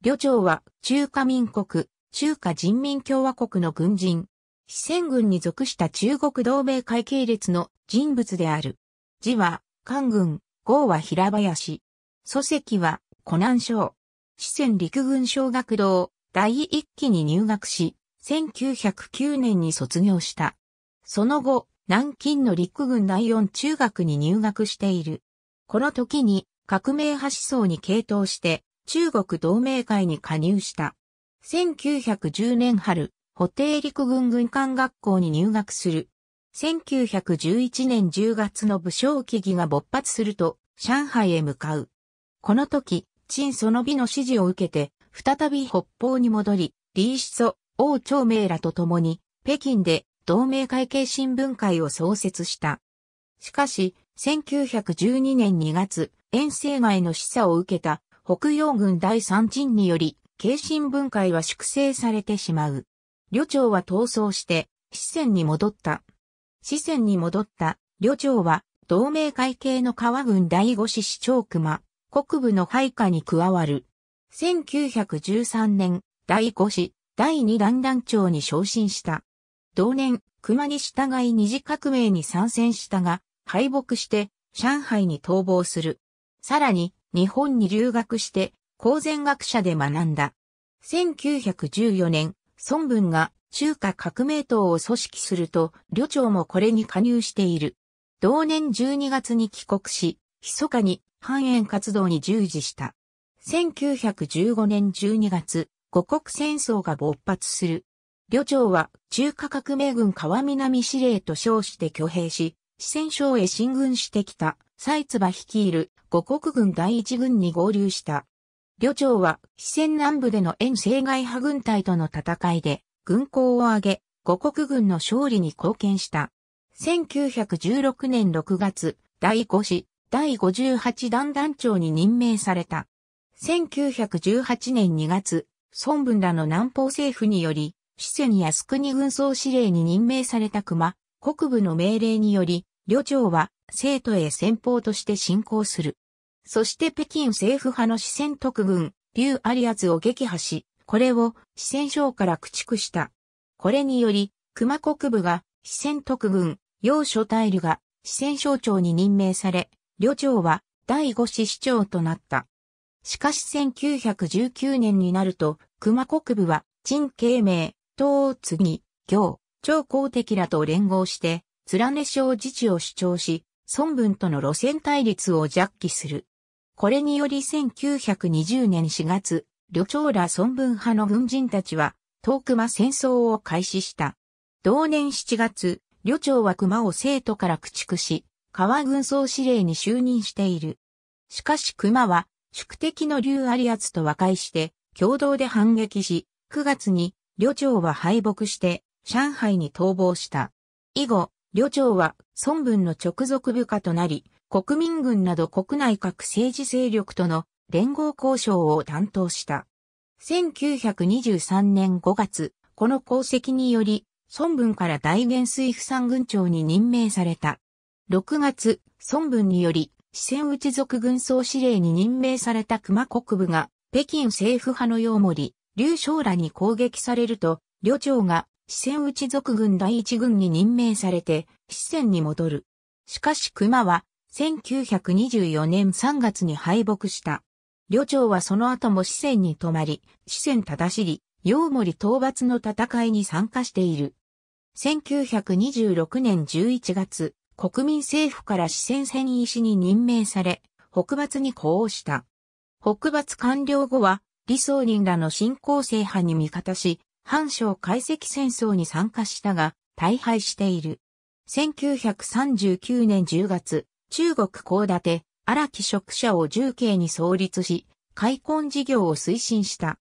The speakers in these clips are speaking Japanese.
旅長は中華民国、中華人民共和国の軍人。四川軍に属した中国同盟会系列の人物である。字は、官軍、号は平林。祖籍は、湖南省。四川陸軍小学堂、第一期に入学し、1909年に卒業した。その後、南京の陸軍第四中学に入学している。この時に、革命派思想に傾倒して、中国同盟会に加入した。1910年春、補定陸軍軍艦学校に入学する。1911年10月の武将起義が勃発すると、上海へ向かう。この時、陳その美の指示を受けて、再び北方に戻り、李氏祖、王朝明らと共に、北京で同盟会系新聞会を創設した。しかし、1912年2月、遠征外の示唆を受けた北洋軍第三鎮により、軽心分解は粛清されてしまう。旅長は逃走して、四川に戻った。四川に戻った、旅長は、同盟会系の川軍第五市市長熊、国部の配下に加わる。1913年、第五市、第二団団長に昇進した。同年、熊に従い二次革命に参戦したが、敗北して、上海に逃亡する。さらに、日本に留学して、公然学者で学んだ。1914年、孫文が中華革命党を組織すると、旅長もこれに加入している。同年12月に帰国し、密かに繁栄活動に従事した。1915年12月、五国戦争が勃発する。旅長は中華革命軍川南司令と称して挙兵し、四川省へ進軍してきた、蔡唾率いる五国軍第一軍に合流した。旅長は四川南部での遠征外派軍隊との戦いで軍功を挙げ、五国軍の勝利に貢献した。1916年6月、第5師、第58団団長に任命された。1918年2月、孫文らの南方政府により、四川靖国軍総司令に任命された熊、国部の命令により、旅長は生徒へ先方として進行する。そして北京政府派の四川特軍、劉アリアズを撃破し、これを四川省から駆逐した。これにより、熊国部が四川特軍、楊書大流が四川省長に任命され、旅長は第五市市長となった。しかし1919年になると、熊国部は陳慶明、東次義、行、張公敵らと連合して、連ね省自治を主張し、孫文との路線対立を弱気する。これにより1920年4月、旅長ら孫文派の軍人たちは、遠熊戦争を開始した。同年7月、旅長は熊を生徒から駆逐し、川軍総司令に就任している。しかし熊は、宿敵の竜有厚と和解して、共同で反撃し、9月に、旅長は敗北して、上海に逃亡した。以後、旅長は孫文の直属部下となり、国民軍など国内各政治勢力との連合交渉を担当した。1923年5月、この功績により、孫文から大元帥不産軍長に任命された。6月、孫文により、四川内属軍総司令に任命された熊国部が、北京政府派の洋森、劉将らに攻撃されると、旅長が四川内族軍第一軍に任命されて、四川に戻る。しかし熊は、1924年3月に敗北した。旅長はその後も四川に泊まり、四川しり、陽森討伐の戦いに参加している。1926年11月、国民政府から四川戦医師に任命され、北伐に呼応した。北伐完了後は、李宗仁らの新興制派に味方し、反省解析戦争に参加したが、大敗している。1939年10月、中国高立、荒木職者を重慶に創立し、開墾事業を推進した。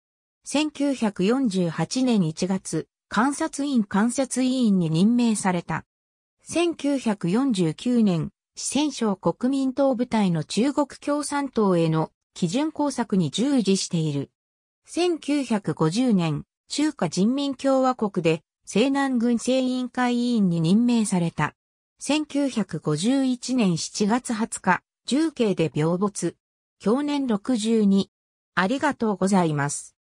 1948年1月、監察院監察委員に任命された。1949年、四川省国民党部隊の中国共産党への基準工作に従事している。1950年、中華人民共和国で西南軍政委員会委員に任命された。1951年7月20日、重慶で病没。去年62。ありがとうございます。